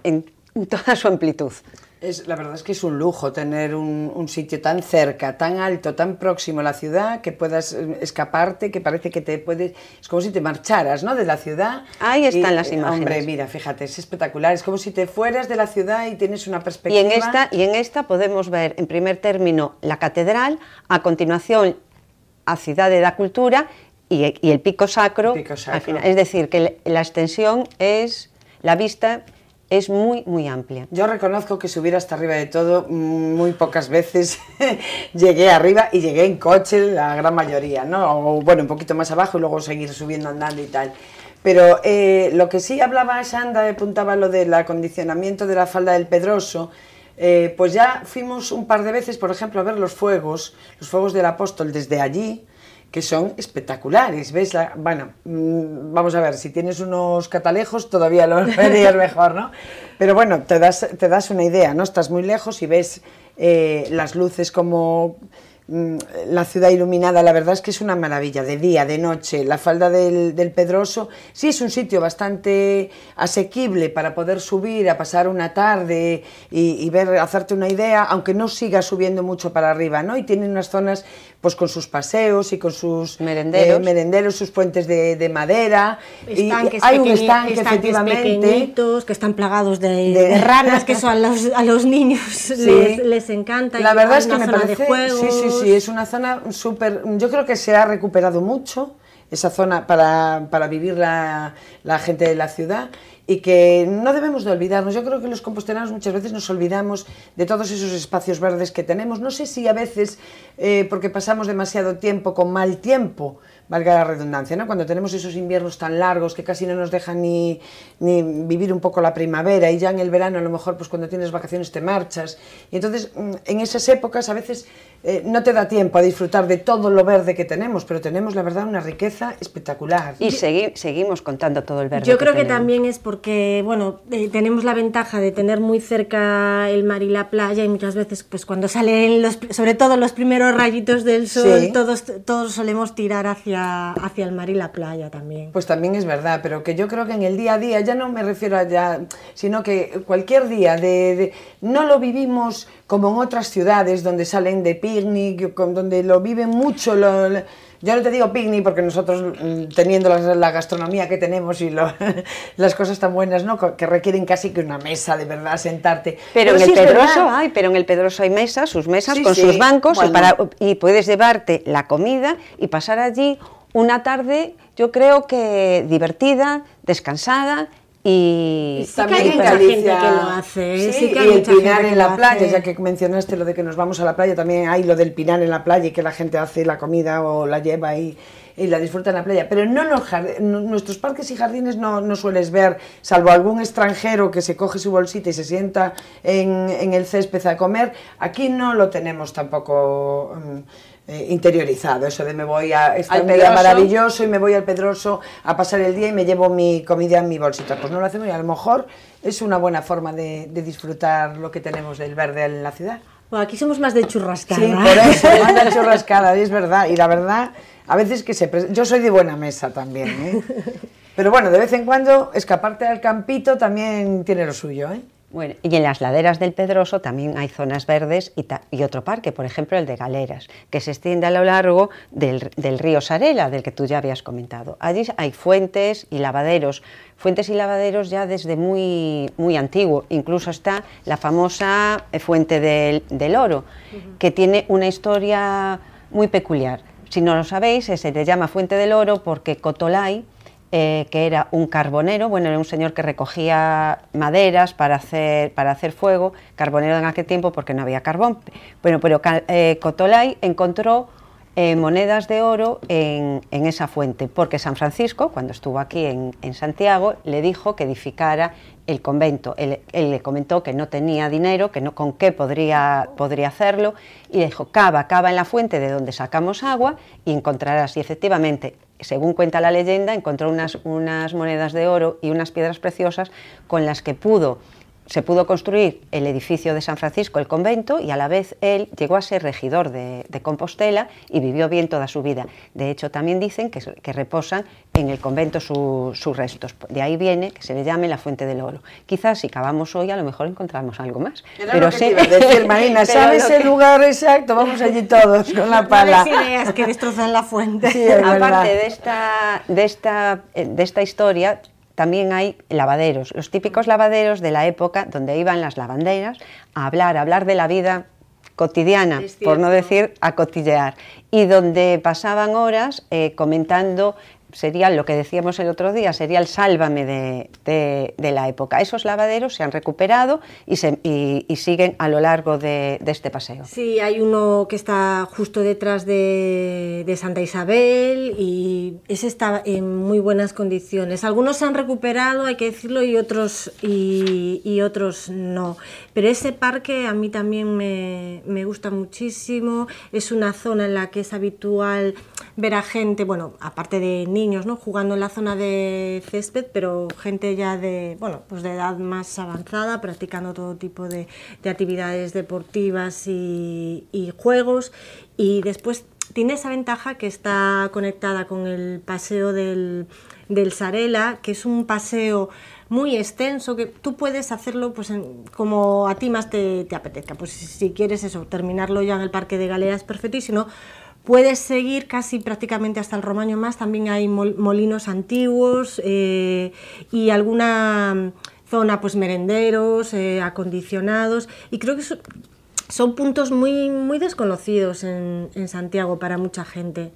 en toda su amplitud. Es, la verdad es que es un lujo tener un, un, sitio tan cerca, tan alto, tan próximo a la ciudad, que puedas eh, escaparte, que parece que te puedes... Es como si te marcharas, ¿no? De la ciudad. Ahí están las eh, imágenes. Hombre, mira, fíjate, es espectacular. Es como si te fueras de la ciudad y tienes una perspectiva... Y en esta, y en esta podemos ver, en primer término, la catedral, a continuación, a Ciudad de la Cultura y, el Pico Sacro. Es decir, que la extensión es... La vista es muy, muy amplia. Yo reconozco que subir hasta arriba de todo mm, muy pocas veces llegué arriba y llegué en coche la gran mayoría, ¿no? O bueno, un poquito más abajo y luego seguir subiendo andando y tal. Pero eh, lo que sí hablaba Sanda, apuntaba lo del acondicionamiento de la falda del Pedroso, eh, pues ya fuimos un par de veces, por ejemplo, a ver los fuegos, los fuegos del apóstol desde allí, que son espectaculares. ¿Ves? bueno, mm, vamos a ver, si tienes unos catalejos todavía lo verías mejor, ¿no? Pero bueno, te das, te das una idea, ¿no? Estás muy lejos y ves eh, las luces como mm, la ciudad iluminada, la verdad es que es una maravilla, de día, de noche, la falda del, Pedroso, sí es un sitio bastante asequible para poder subir, a pasar una tarde y, ver, hacerte una idea, aunque no siga subiendo mucho para arriba, ¿no? Y tiene unas zonas pues con sus paseos y con sus eh, merenderos, merenderos sus puentes de, madera. y hay un estanque, efectivamente. que están plagados de, raras, ranas, que eso a los, a los niños les, encanta. La verdad es que me parece. Sí, sí, sí, es una zona súper. Yo creo que se ha recuperado mucho esa zona para, para vivir la, la gente de la ciudad y que no debemos de olvidarnos. Yo creo que los compostelanos muchas veces nos olvidamos de todos esos espacios verdes que tenemos. No sé si a veces, eh, porque pasamos demasiado tiempo con mal tiempo, valga la redundancia, ¿no? cuando tenemos esos inviernos tan largos que casi no nos dejan ni, ni, vivir un poco la primavera y ya en el verano a lo mejor pues cuando tienes vacaciones te marchas. Y entonces mm, en esas épocas a veces eh, no te da tiempo a disfrutar de todo lo verde que tenemos, pero tenemos, la verdad, una riqueza espectacular. Y seguimos contando todo el verde. Yo creo que, también es porque, bueno, eh, tenemos la ventaja de tener muy cerca el mar y la playa y muchas veces, pues cuando salen, los, sobre todo los primeros rayitos del sol, todos, todos solemos tirar hacia, hacia el mar y la playa también. Pues también es verdad, pero que yo creo que en el día a día, ya no me refiero a ya, sino que cualquier día de no lo vivimos como en otras ciudades donde salen de picnic, donde lo viven mucho. ya no te digo picnic porque nosotros, mm, teniendo la, gastronomía que tenemos y las cosas tan buenas, ¿no? que requieren casi que una mesa, de verdad, sentarte. Pero, en el Pedroso hay, pero en el Pedroso hay mesas, sus mesas con sus bancos y puedes llevarte la comida y pasar allí una tarde, yo creo que divertida, descansada y, sí, que hay mucha gente que lo hace. ¿eh? Sí, que y el pinar en la playa, ya que mencionaste lo de que nos vamos a la playa, también hay lo del pinar en la playa y que la gente hace la comida o la lleva y, la disfruta en la playa. Pero no nuestros parques y jardines no, sueles ver, salvo algún extranjero que se coge su bolsita y se sienta en, el césped a comer, aquí no lo tenemos tampoco. Mm, eh, interiorizado, eso de me voy a este medio maravilloso y me voy al Pedroso a pasar el día y me llevo mi comida en mi bolsita. Pues no lo hacemos y a lo mejor es una buena forma de, disfrutar lo que tenemos del verde en la ciudad. Bueno, aquí somos más de churrascada. Sí, por eso, más churrascada, es verdad. Y la verdad, a veces que se... Yo soy de buena mesa también, ¿eh? Pero bueno, de vez en cuando escaparte al campito también tiene lo suyo, ¿eh? Bueno, y en las laderas del Pedroso también hay zonas verdes y, otro parque, por ejemplo el de Galeras, que se extiende a lo largo del, río Sarela, del que tú ya habías comentado. Allí hay fuentes y lavaderos, fuentes y lavaderos ya desde muy, muy antiguo, incluso está la famosa eh, fuente del, oro, que tiene una historia muy peculiar. Si no lo sabéis, eh, se le llama Fuente del Oro porque Cotolay, eh, que era un carbonero, bueno, era un señor que recogía maderas para hacer, para hacer fuego, carbonero en aquel tiempo porque no había carbón. Bueno, pero eh, Cotolay encontró eh, monedas de oro en, esa fuente, porque San Francisco, cuando estuvo aquí en, Santiago, le dijo que edificara el convento. Él, le comentó que no tenía dinero, que no con qué podría, podría hacerlo, y le dijo, cava, cava en la fuente de donde sacamos agua y encontrarás. Y efectivamente, según cuenta la leyenda, encontró unas, monedas de oro y unas piedras preciosas con las que pudo se pudo construir el edificio de San Francisco, el convento, y a la vez él llegó a ser regidor de, Compostela y vivió bien toda su vida. De hecho, también dicen que, reposan en el convento sus restos. De ahí viene que se le llame la Fuente del Oro. Quizás si cavamos hoy a lo mejor encontramos algo más. pero sí. Marina, ¿sabes el lugar exacto? Vamos allí todos con la pala. ideas que destrozan la fuente. Aparte de esta, de, esta, eh, de esta historia, también hay lavaderos, los típicos lavaderos de la época donde iban las lavanderas a hablar, a hablar de la vida cotidiana, por no decir a cotillear, y donde pasaban horas eh, comentando sería lo que decíamos el otro día, sería el sálvame de, la época. Esos lavaderos se han recuperado y, se, siguen a lo largo de, este paseo. Sí, hay uno que está justo detrás de, Santa Isabel y ese está en muy buenas condiciones. Algunos se han recuperado, hay que decirlo, y otros, y, otros no. Pero ese parque a mí también me, me gusta muchísimo. Es una zona en la que es habitual ver a gente, bueno, aparte de niños, ¿no? Jugando en la zona de césped, pero gente ya de, pues de edad más avanzada, practicando todo tipo de, actividades deportivas y, juegos. Y después tiene esa ventaja que está conectada con el paseo del, del Sarela, que es un paseo muy extenso, que tú puedes hacerlo pues como a ti más te, apetezca. Pues si, quieres eso, terminarlo ya en el Parque de galera es perfectísimo Puedes seguir casi prácticamente hasta el Romaño más, también hay molinos antiguos eh, y alguna mm, zona, pues merenderos, eh, acondicionados, y creo que son, puntos muy, muy desconocidos en, Santiago para mucha gente.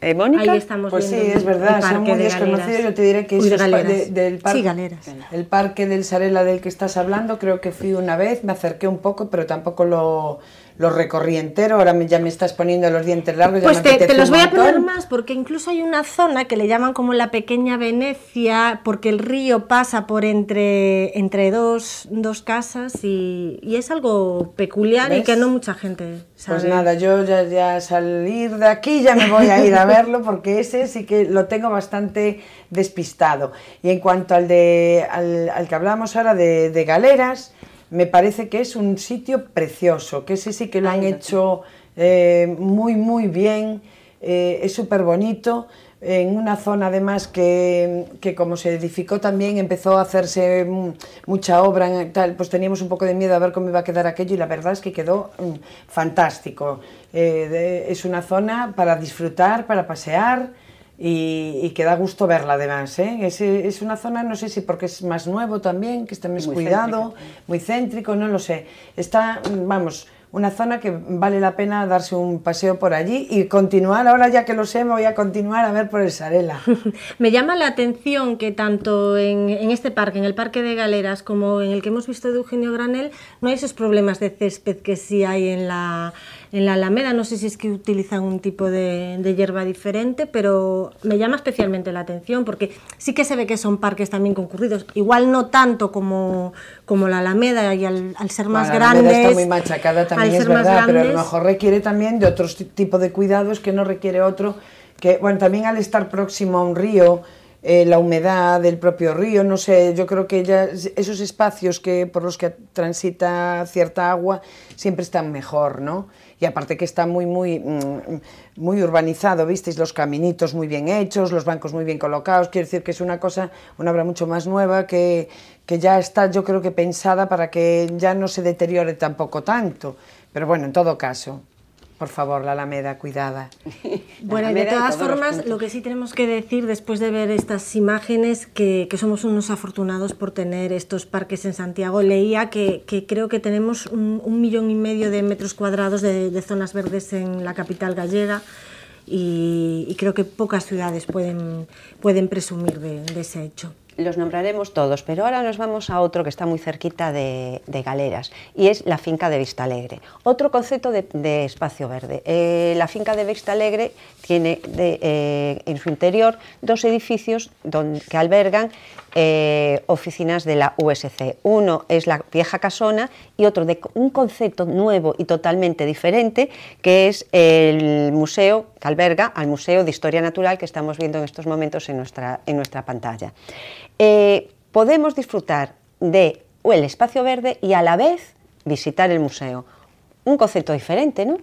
Eh, Mónica? Ahí estamos pues sí, es verdad, son muy desconocidos. Yo te diré que es el parque del Sarela del que estás hablando, creo que fui una vez, me acerqué un poco, pero tampoco lo ...lo recorrí entero, ahora ya me estás poniendo los dientes largos. Pues te, los voy a poner más, porque incluso hay una zona que le llaman como la pequeña Venecia, porque el río pasa por entre, entre dos, casas y, es algo peculiar y que no mucha gente pues sabe. Pues nada, yo ya, ya salir de aquí ya me voy a ir a verlo, porque ese sí que lo tengo bastante despistado. Y en cuanto al, de, al, que hablamos ahora de, de galeras, me parece que es un sitio precioso, que ese sí que lo han hecho eh, muy, muy bien, eh, es súper bonito, en una zona además que, como se edificó también empezó a hacerse mm, mucha obra, tal, pues teníamos un poco de miedo a ver cómo iba a quedar aquello y la verdad es que quedó mm, fantástico. Eh, es una zona para disfrutar, para pasear y, que da gusto verla además. ¿eh? Es, es, una zona, no sé si porque es más nuevo también, que está más cuidado, muy céntrico, no lo sé. Está, vamos, una zona que vale la pena darse un paseo por allí y continuar, ahora ya que lo sé, me voy a continuar a ver por el Sarela. me llama la atención que tanto en, en, este parque, en el Parque de Galeras, como en el que hemos visto de Eugenio Granel, no hay esos problemas de césped que sí hay en la, en la Alameda. No sé si es que utilizan un tipo de, hierba diferente, pero me llama especialmente la atención porque sí que se ve que son parques también concurridos. Igual no tanto como, la Alameda y al, ser más grande. Está muy machacada también, es verdad, pero a lo mejor requiere también de otro tipo de cuidados que no requiere otro. Que, bueno, también al estar próximo a un río. Eh, la humedad del propio río, no sé, yo creo que ya esos espacios que, por los que transita cierta agua siempre están mejor, ¿no? y aparte que está muy, muy, mm, muy urbanizado, visteis los caminitos muy bien hechos, los bancos muy bien colocados, quiero decir que es una cosa, una obra mucho más nueva que, que ya está yo creo que pensada para que ya no se deteriore tampoco tanto, pero bueno, en todo caso. Por favor, la Alameda, cuidada. bueno, de todas formas, lo que sí tenemos que decir después de ver estas imágenes, que, somos unos afortunados por tener estos parques en Santiago. Leía que, creo que tenemos un, millón y medio de metros cuadrados de, zonas verdes en la capital gallega. Y, creo que pocas ciudades pueden, pueden presumir de ese hecho los nombraremos todos, pero ahora nos vamos a otro que está muy cerquita de, Galeras y es la finca de Vista Alegre. Otro concepto de, espacio verde. Eh, la finca de Vista Alegre tiene de, eh, en su interior dos edificios donde, que albergan eh, oficinas de la USC. Uno es la vieja casona y otro de un concepto nuevo y totalmente diferente, que es el museo que alberga al Museo de Historia Natural que estamos viendo en estos momentos en nuestra, en nuestra pantalla. Eh, podemos disfrutar de el espacio verde y a la vez visitar el museo. Un concepto diferente, ¿no?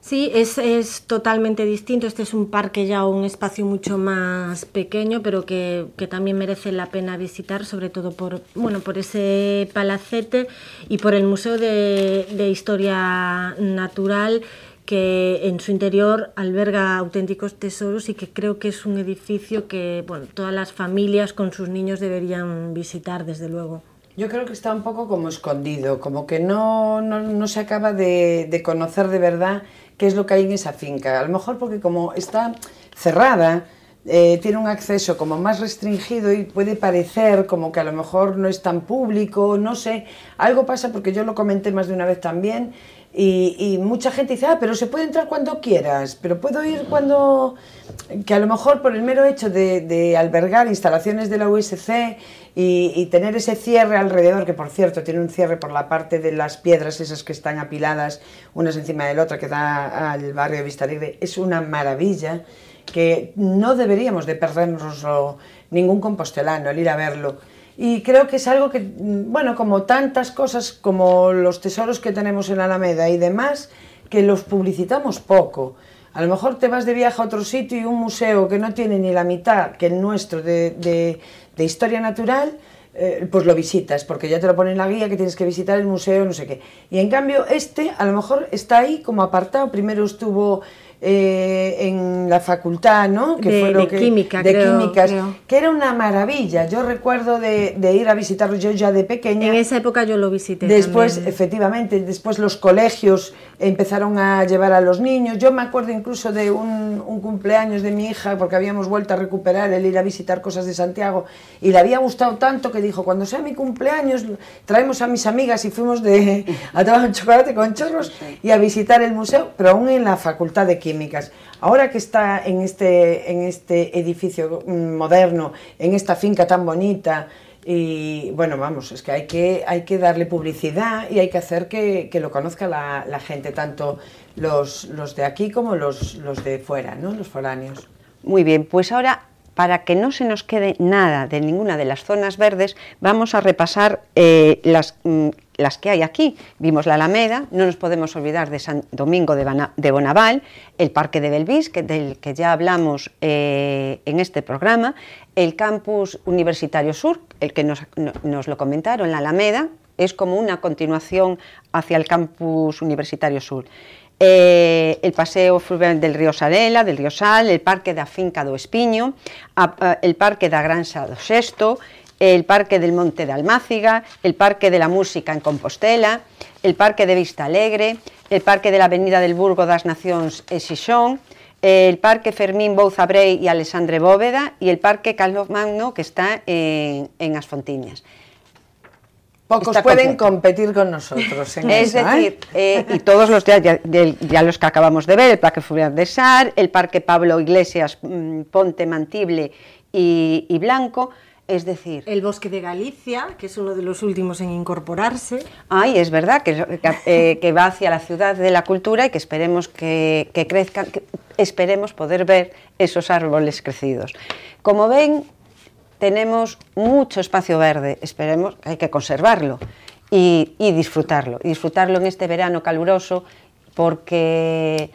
Sí, es, es, totalmente distinto. Este es un parque ya, un espacio mucho más pequeño, pero que, también merece la pena visitar, sobre todo por, bueno, por ese palacete y por el Museo de, Historia Natural que en su interior alberga auténticos tesoros y que creo que es un edificio que todas las familias con sus niños deberían visitar, desde luego. Yo creo que está un poco como escondido, como que no, no, no se acaba de, de conocer de verdad qué es lo que hay en esa finca. A lo mejor porque como está cerrada, eh, tiene un acceso como más restringido y puede parecer como que a lo mejor no es tan público, no sé, algo pasa porque yo lo comenté más de una vez también y, y mucha gente dice, ah, pero se puede entrar cuando quieras, pero puedo ir cuando que a lo mejor por el mero hecho de, albergar instalaciones de la USC y, tener ese cierre alrededor, que por cierto tiene un cierre por la parte de las piedras esas que están apiladas unas encima del otra que da al barrio de Vista es una maravilla que no deberíamos de perdernos ningún compostelano al ir a verlo. Y creo que es algo que, bueno, como tantas cosas, como los tesoros que tenemos en Alameda y demás, que los publicitamos poco. A lo mejor te vas de viaje a otro sitio y un museo que no tiene ni la mitad que el nuestro de, de, historia natural, eh, pues lo visitas, porque ya te lo pone en la guía que tienes que visitar el museo, no sé qué. Y en cambio este a lo mejor está ahí como apartado. Primero estuvo eh, en la facultad, ¿no? de, de química, que era una maravilla. Yo recuerdo de, ir a visitarlo yo ya de pequeña. En esa época yo lo visité. Después, efectivamente, después los colegios empezaron a llevar a los niños. Yo me acuerdo incluso de un, cumpleaños de mi hija, porque habíamos vuelto a recuperar el ir a visitar cosas de Santiago, y le había gustado tanto que dijo, cuando sea mi cumpleaños, traemos a mis amigas y fuimos de, a tomar un chocolate con chorros y a visitar el museo, pero aún en la facultad de química. Ahora que está en este, en este edificio mm, moderno, en esta finca tan bonita, y bueno, vamos, es que hay que, hay que darle publicidad y hay que hacer que, lo conozca la, gente, tanto los, los, de aquí como los, los de fuera, ¿no? los foráneos. Muy bien, pues ahora para que no se nos quede nada de ninguna de las zonas verdes, vamos a repasar eh, mm, las, que hay aquí. Vimos la Alameda, no nos podemos olvidar de San Domingo de, Bonaval, el Parque de Belvis, del que ya hablamos eh, en este programa, el Campus Universitario Sur, el que nos lo comentaron, la Alameda, es como una continuación hacia el Campus Universitario Sur. Eh, el paseo del río Sarela, del río Sal, el parque de Finca do Espiño, el parque de Granxa do Sexto, el Parque del Monte de Almáciga, el Parque de la Música en Compostela, el Parque de Vista Alegre, el Parque de la Avenida del Burgo das Nacións e Xixón, el Parque Fermín Bouza y Alessandre Bóveda y el Parque Carlos Magno que está en, en Pocos pueden competir con nosotros. En es ¿eh? decir, eh, y todos los ya, ya, los que acabamos de ver, el Parque Fulvio de Sar, el Parque Pablo Iglesias, mm, Ponte Mantible y, Blanco, es decir... El Bosque de Galicia, que es uno de los últimos en incorporarse. Ay, es verdad, que, eh, va hacia la ciudad de la cultura y que esperemos que, que crezcan, esperemos poder ver esos árboles crecidos. Como ven, tenemos mucho espacio verde, esperemos que hay que conservarlo y, disfrutarlo, disfrutarlo en este verano caluroso porque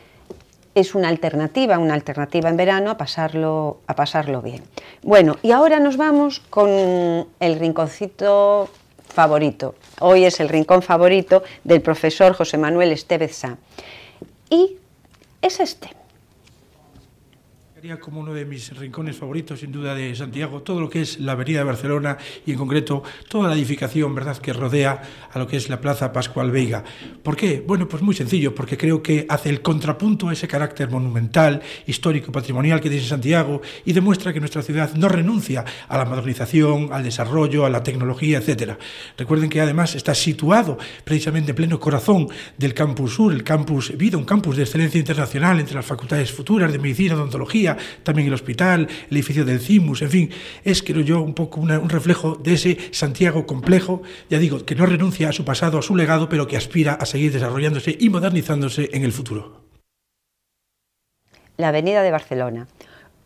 es una alternativa, una alternativa en verano a pasarlo, a pasarlo bien. Bueno, y ahora nos vamos con el rinconcito favorito. Hoy es el rincón favorito del profesor José Manuel Estevez Sá. Y es este como uno de mis rincones favoritos, sin duda, de Santiago, todo lo que es la Avenida de Barcelona y, en concreto, toda la edificación ¿verdad? que rodea a lo que es la Plaza Pascual Veiga. ¿Por qué? Bueno, pues muy sencillo, porque creo que hace el contrapunto a ese carácter monumental, histórico, patrimonial que tiene Santiago y demuestra que nuestra ciudad no renuncia a la modernización, al desarrollo, a la tecnología, etcétera. Recuerden que además está situado precisamente en pleno corazón del Campus Sur, el Campus Vida, un campus de excelencia internacional entre las facultades futuras de medicina, odontología, también el hospital, el edificio del CIMUS, en fin, es creo yo un poco un reflejo de ese Santiago complejo, ya digo, que no renuncia a su pasado, a su legado, pero que aspira a seguir desarrollándose y modernizándose en el futuro. La Avenida de Barcelona.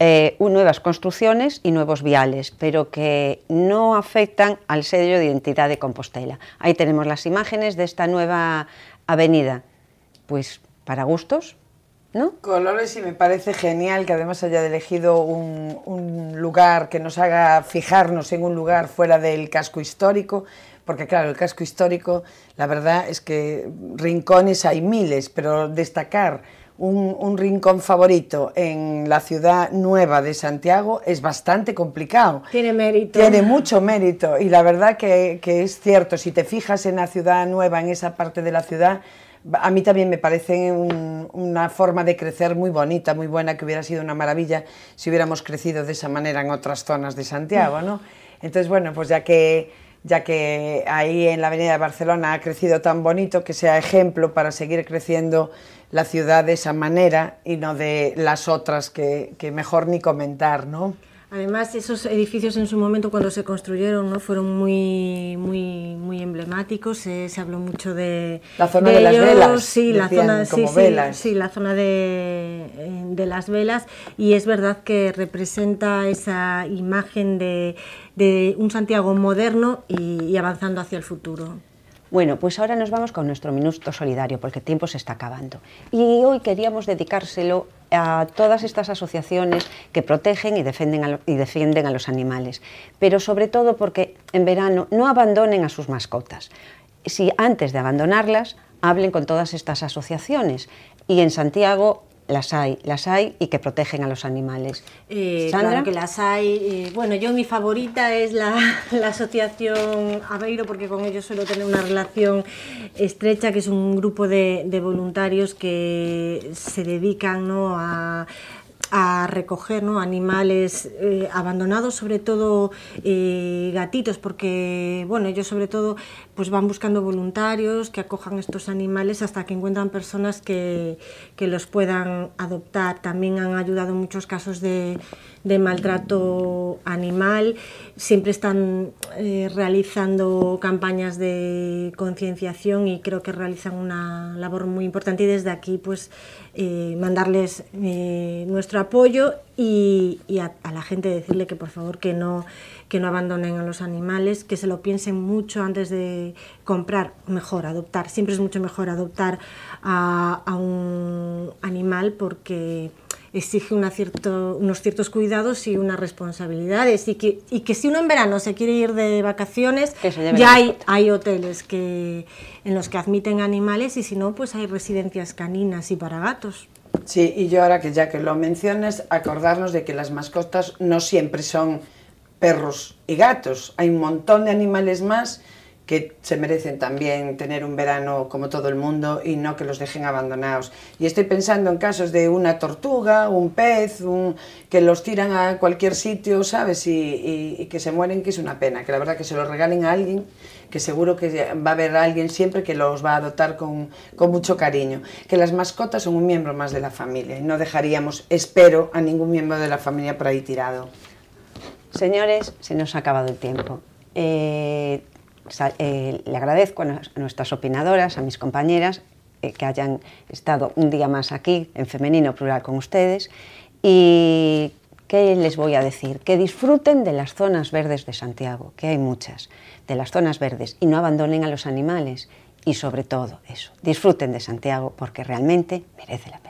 Eh, nuevas construcciones y nuevos viales, pero que no afectan al sello de identidad de Compostela. Ahí tenemos las imágenes de esta nueva avenida. Pues para gustos, Colores y me parece genial que además haya elegido un, lugar que nos haga fijarnos en un lugar fuera del casco histórico, porque claro, el casco histórico, la verdad es que rincones hay miles, pero destacar un, rincón favorito en la ciudad nueva de Santiago es bastante complicado. Tiene mérito. Tiene mucho mérito y la verdad que es cierto, si te fijas en la ciudad nueva, en esa parte de la ciudad, a mí también me parece una forma de crecer muy bonita, muy buena, que hubiera sido una maravilla si hubiéramos crecido de esa manera en otras zonas de Santiago, ¿no? Entonces, bueno, pues ya que, ya que ahí en la Avenida de Barcelona ha crecido tan bonito, que sea ejemplo para seguir creciendo la ciudad de esa manera y no de las otras que, que mejor ni comentar, ¿no? Además, esos edificios en su momento cuando se construyeron ¿no? fueron muy, muy, muy emblemáticos. Se, habló mucho de la zona de, las velas. Sí, la zona, sí, velas. sí, la zona eh, de, las velas. Y es verdad que representa esa imagen de, de un Santiago moderno y, y avanzando hacia el futuro. Bueno, pues ahora nos vamos con nuestro minuto solidario porque el tiempo se está acabando. Y hoy queríamos dedicárselo a todas estas asociaciones que protegen y defienden, a y defienden a los animales, pero sobre todo porque en verano no abandonen a sus mascotas. Si antes de abandonarlas, hablen con todas estas asociaciones. Y en Santiago las hay, las hay y que protegen a los animales. Eh, Sandra. Claro que las hay. Eh, bueno, yo mi favorita es la, Asociación Aveiro, porque con ellos suelo tener una relación estrecha, que es un grupo de, voluntarios que se dedican a recoger animales eh, abandonados, sobre todo gatitos, porque bueno, ellos sobre todo pues van buscando voluntarios que acojan estos animales hasta que encuentran personas que, los puedan adoptar. También han ayudado en muchos casos de, maltrato animal. Siempre están eh, realizando campañas de concienciación y creo que realizan una labor muy importante. Y desde aquí, pues, eh, mandarles eh, nuestro apoyo y, a la gente decirle que por favor que no que no abandonen a los animales, que se lo piensen mucho antes de comprar, mejor adoptar. Siempre es mucho mejor adoptar a, un animal porque exige una cierto, unos ciertos cuidados y unas responsabilidades. Y que, y que si uno en verano se quiere ir de vacaciones, ya hay, hoteles que, en los que admiten animales y si no, pues hay residencias caninas y para gatos. Sí, y yo ahora que ya que lo menciones, acordarnos de que las mascotas no siempre son perros y gatos. Hay un montón de animales más que se merecen también tener un verano como todo el mundo y no que los dejen abandonados. Y estoy pensando en casos de una tortuga, un pez, que los tiran a cualquier sitio, ¿sabes? Y, que se mueren, que es una pena, que la verdad que se los regalen a alguien, que seguro que va a haber alguien siempre que los va a adoptar con, con mucho cariño. Que las mascotas son un miembro más de la familia y no dejaríamos, espero, a ningún miembro de la familia por ahí tirado. Señores, se nos ha acabado el tiempo. Eh, eh, le agradezco a nuestras opinadoras, a mis compañeras, eh, que hayan estado un día más aquí, en femenino plural, con ustedes. Y ¿qué les voy a decir? Que disfruten de las zonas verdes de Santiago, que hay muchas, de las zonas verdes, y no abandonen a los animales. Y sobre todo eso, disfruten de Santiago porque realmente merece la pena.